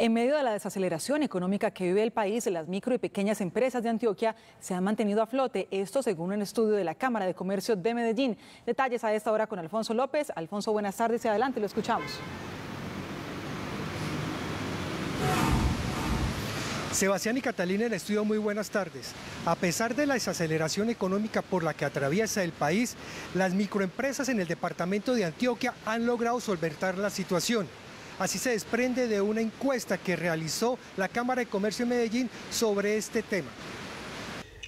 En medio de la desaceleración económica que vive el país, las micro y pequeñas empresas de Antioquia se han mantenido a flote. Esto según un estudio de la Cámara de Comercio de Medellín. Detalles a esta hora con Alfonso López. Alfonso, buenas tardes y adelante, lo escuchamos. Sebastián y Catalina en estudio, muy buenas tardes. A pesar de la desaceleración económica por la que atraviesa el país, las microempresas en el departamento de Antioquia han logrado solventar la situación. Así se desprende de una encuesta que realizó la Cámara de Comercio de Medellín sobre este tema.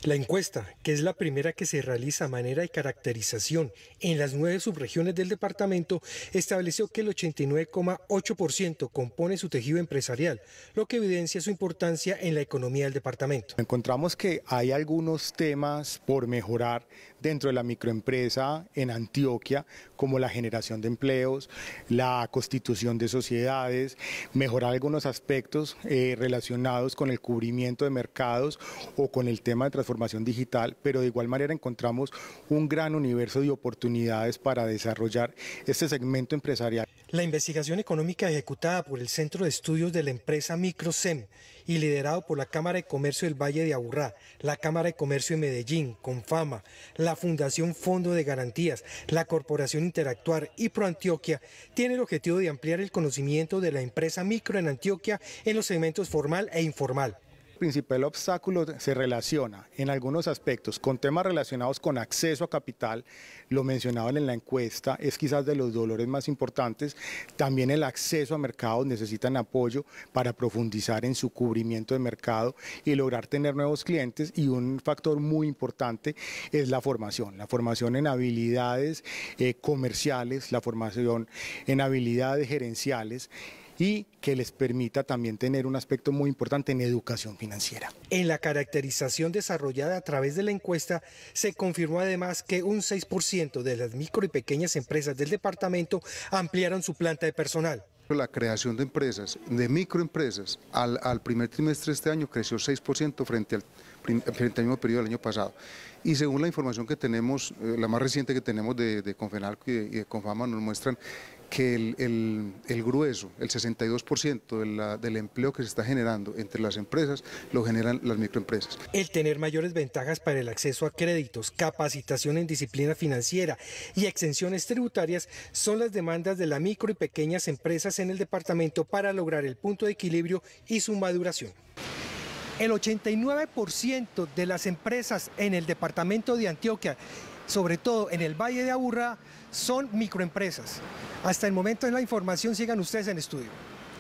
La encuesta, que es la primera que se realiza a manera de caracterización en las nueve subregiones del departamento, estableció que el 89,8% compone su tejido empresarial, lo que evidencia su importancia en la economía del departamento. Encontramos que hay algunos temas por mejorar dentro de la microempresa en Antioquia, como la generación de empleos, la constitución de sociedades, mejorar algunos aspectos eh, relacionados con el cubrimiento de mercados o con el tema de transformación digital, pero de igual manera encontramos un gran universo de oportunidades para desarrollar este segmento empresarial. La investigación económica ejecutada por el Centro de Estudios de la empresa Microsem y liderado por la Cámara de Comercio del Valle de Aburrá, la Cámara de Comercio de Medellín, Confama, la Fundación Fondo de Garantías, la Corporación Interactuar y ProAntioquia, tiene el objetivo de ampliar el conocimiento de la empresa micro en Antioquia en los segmentos formal e informal principal obstáculo se relaciona en algunos aspectos con temas relacionados con acceso a capital, lo mencionaban en la encuesta, es quizás de los dolores más importantes. También el acceso a mercados necesitan apoyo para profundizar en su cubrimiento de mercado y lograr tener nuevos clientes. Y un factor muy importante es la formación, la formación en habilidades eh, comerciales, la formación en habilidades gerenciales y que les permita también tener un aspecto muy importante en educación financiera. En la caracterización desarrollada a través de la encuesta, se confirmó además que un 6% de las micro y pequeñas empresas del departamento ampliaron su planta de personal. La creación de empresas, de microempresas, al, primer trimestre de este año creció 6% frente al, frente al mismo periodo del año pasado. Y según la información que tenemos, eh, la más reciente que tenemos de, de Confenalco y de Confama, nos muestran que el, grueso, el 62% del empleo que se está generando entre las empresas, lo generan las microempresas. El tener mayores ventajas para el acceso a créditos, capacitación en disciplina financiera y exenciones tributarias son las demandas de las micro y pequeñas empresas en el departamento para lograr el punto de equilibrio y su maduración. El 89% de las empresas en el departamento de Antioquia, sobre todo en el Valle de Aburrá, son microempresas. Hasta el momento es la información, sigan ustedes en estudio.